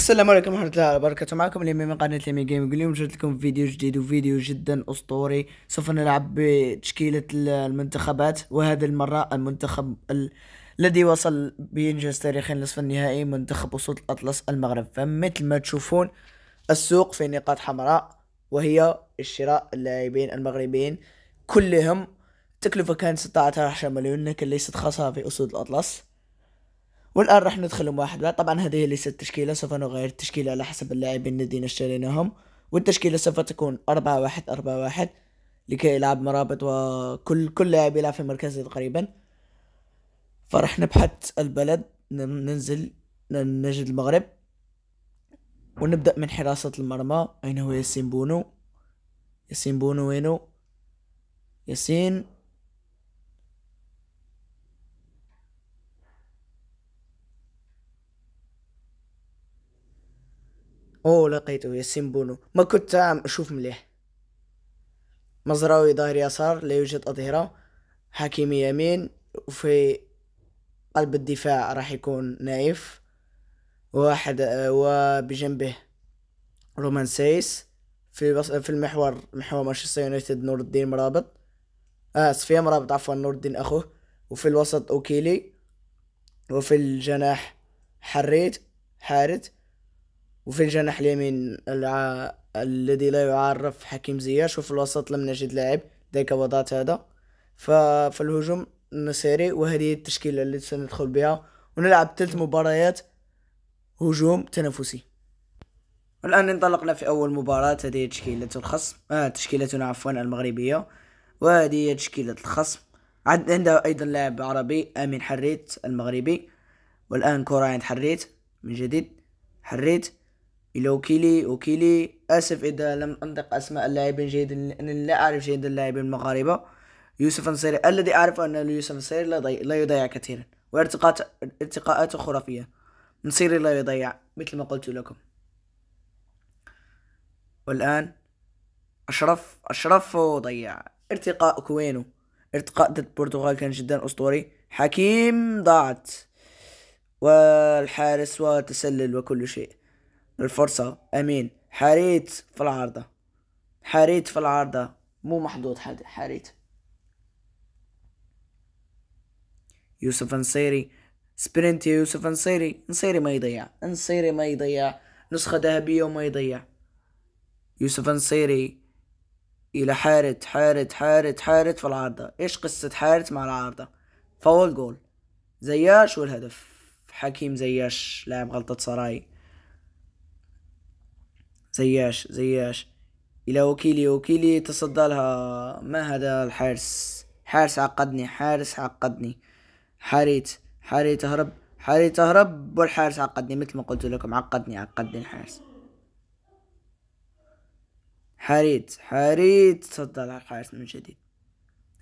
السلام عليكم ورحمة الله وبركاته معكم اليمين من قناة اليمين جيم اليوم جبت لكم فيديو جديد وفيديو جدا اسطوري سوف نلعب بتشكيلة المنتخبات وهذه المرة المنتخب الذي وصل بينجز تاريخي نصف النهائي منتخب أسود الأطلس المغرب فمثل ما تشوفون السوق في نقاط حمراء وهي اشتراء اللاعبين المغربيين كلهم تكلفة كانت 16 مليون لكن ليست خاصة في أسود الأطلس والان راح ندخلهم واحد واحد طبعا هذه ليست تشكيله سوف نغير التشكيله على حسب اللاعبين الذين اشتريناهم والتشكيله سوف تكون أربعة واحد أربعة واحد لكي يلعب مرابط وكل كل لاعب يلعب في مركزه تقريبا فراح نبحث البلد ننزل نجد المغرب ونبدأ من حراسة المرمى أين هو ياسين بونو ياسين بونو وينو ياسين اوه لقيته ياسين بونو ما كنت عم اشوف مليح مزراوي ظهر يسار لا يوجد أظهرة حكيمي يمين وفي قلب الدفاع راح يكون نايف واحد آه، وبجنبه رومان سيس في في المحور محور مانشستر يونايتد نور الدين مرابط اسف آه مرابط عفوا نور الدين اخوه وفي الوسط اوكيلي وفي الجناح حريت حارت وفي الجناح اليمين الع... الذي لا يعرف حكيم زياش وفي الوسط لم نجد لاعب ذاك وضعت هذا ففي الهجوم النصيري وهذه التشكيلة التي سندخل بها ونلعب ثلاث مباريات هجوم تنافسي الآن انطلقنا في أول مباراة هذه تشكيلة الخصم آه تشكيلتنا عفوا المغربية وهذه هي تشكيلة الخصم عنده أيضا لاعب عربي أمين حريت المغربي والآن كرة عند حريت من جديد حريت إلى اوكيلي اوكيلي آسف إذا لم أنطق أسماء اللاعبين جيدا لأنني لا أعرف جيدا اللاعبين المغاربة يوسف نصيري الذي أعرف أن يوسف نصيري لا, ضي... لا يضيع كثيرا وارتقاءات ارتقاءاته خرافية نصيري لا يضيع مثل ما قلت لكم والآن أشرف أشرف ضيع ارتقاء كوينو ارتقاء ضد البرتغال كان جدا أسطوري حكيم ضاعت والحارس وتسلل وكل شيء الفرصة أمين حريت في العارضة حريت في العارضة مو محظوظ حريت يوسف نصيري سبرنت يا يوسف نصيري نصيري ما يضيع نصيري ما يضيع نسخة ذهبية وما يضيع يوسف نصيري إلى حارت حارت حارت حارت في العارضة إيش قصة حارت مع العارضة فول جول زياش والهدف حكيم زياش لاعب غلطة سراي زياش زياش إلى وكيلي وكيلي تصدى لها ما هذا الحارس حارس عقدني حارس عقدني حاريت حاريت تهرب حاريت تهرب والحارس عقدني مثل ما قلت لكم عقدني عقدني الحارس حاريت حاريت تصدى لها الحارس من جديد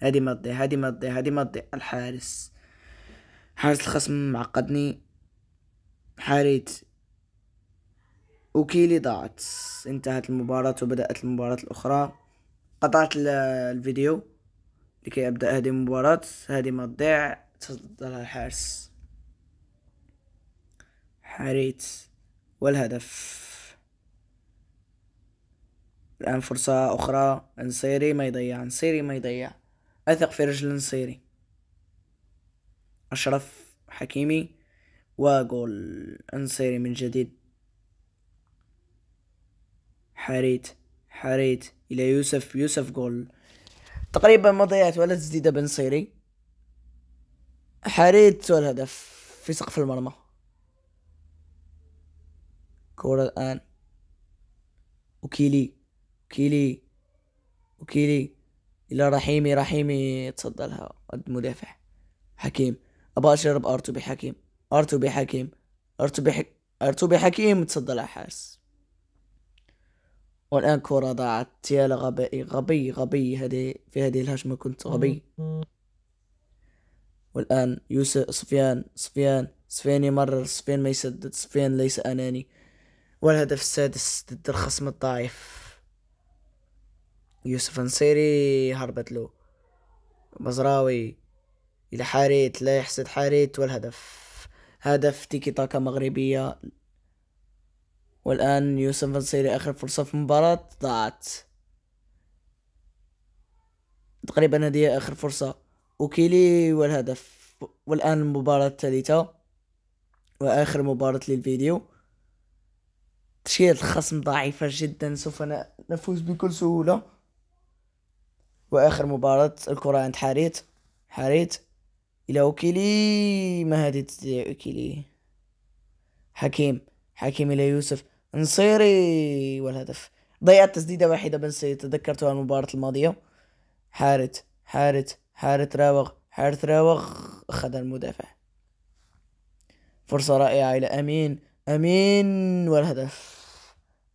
هادي مضي هادي مضي هادي مضي الحارس حارس الخصم عقدني حاريت وكيلي ضاعت انتهت المباراة وبدأت المباراة الأخرى قطعت الفيديو لكي أبدأ هذه المباراة هذه ما تضيع تفضلها الحارس حريت والهدف الآن فرصة أخرى نصيري ما يضيع نصيري ما يضيع أثق في رجل نصيري أشرف حكيمي وجول نصيري من جديد حريت حريت إلى يوسف يوسف جول تقريبا ضيعت ولا تسديدة بن صيري حريت سوى الهدف في سقف المرمى كورة الآن وكيلي وكيلي وكيلي إلى رحيمي رحيمي تصدى لها المدافع حكيم أبغى أشرب أرتو بحكيم أرتو بحكيم أرتو بحكيم أرتو بحكيم تصدى لها حارس والآن كورة ضاعت يا غبي غبي غبي هذه في هذه الهجمة كنت غبي والآن يوسف سفيان سفيان سفيان يمرر سفيان ما يسدد سفيان ليس أناني والهدف السادس ضد الخصم الضعيف يوسف نصيري هربت له مزراوي إلى حاريت لا يحسد حاريت والهدف هدف تيكي تاكا مغربية والآن يوسف انصيري آخر فرصة في المباراة ضاعت تقريبا هذه آخر فرصة وكيلي والهدف والآن المباراة الثالثة وآخر مباراة للفيديو تشكيلة الخصم ضعيفة جدا سوف نفوز بكل سهولة وآخر مباراة الكرة عند حاريت حاريت إلى وكيلي ما هذه تضيع وكيلي حكيم حكيم إلى يوسف نصيري والهدف ضيعت تسديدة واحدة بنسي تذكرتها المباراة الماضية حارت حارت حارت راوغ حارت راوغ أخذ المدافع فرصة رائعة إلى أمين أمين والهدف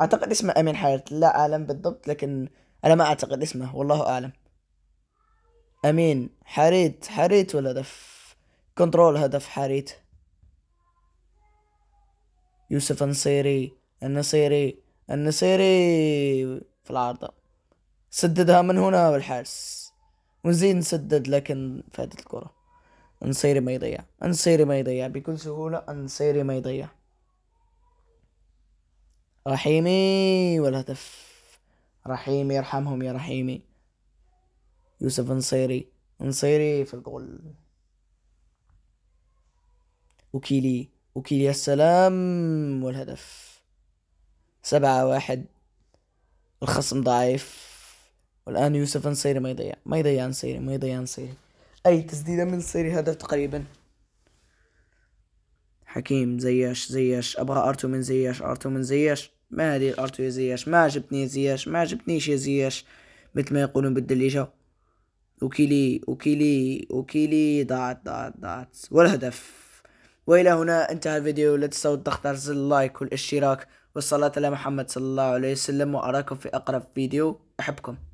أعتقد اسمه أمين حارت لا أعلم بالضبط لكن أنا ما أعتقد اسمه والله أعلم أمين حارت حارت والهدف كنترول هدف حارت يوسف انصيري النصيري النصيري في العارضة سددها من هنا بالحارس ونزيد نسدد لكن فاتت الكرة النصيري ما يضيع النصيري ما يضيع بكل سهولة النصيري ما يضيع رحيمي والهدف رحيمي يرحمهم يا رحيمي يوسف نصيري نصيري في الجول وكيلي وكيلي السلام والهدف سبعة واحد الخصم ضعيف والآن يوسف نصيري ما يضيع ما يضيع نصيري ما يضيع نصيري أي تسديدة من نصيري هدف تقريبا حكيم زياش زياش أبغى أرتو من زياش أرتو من زياش ما هذه الأرتو يا زياش ما عجبتني يا زياش ما عجبتنيش يا زياش مثل ما يقولون بالدليجة وكيلي وكيلي وكيلي ضاعت ضاعت ضاعت والهدف وإلى هنا انتهى الفيديو لا تنسوا الضغط على زر اللايك والاشتراك والصلاة على محمد صلى الله عليه وسلم وأراكم في أقرب فيديو أحبكم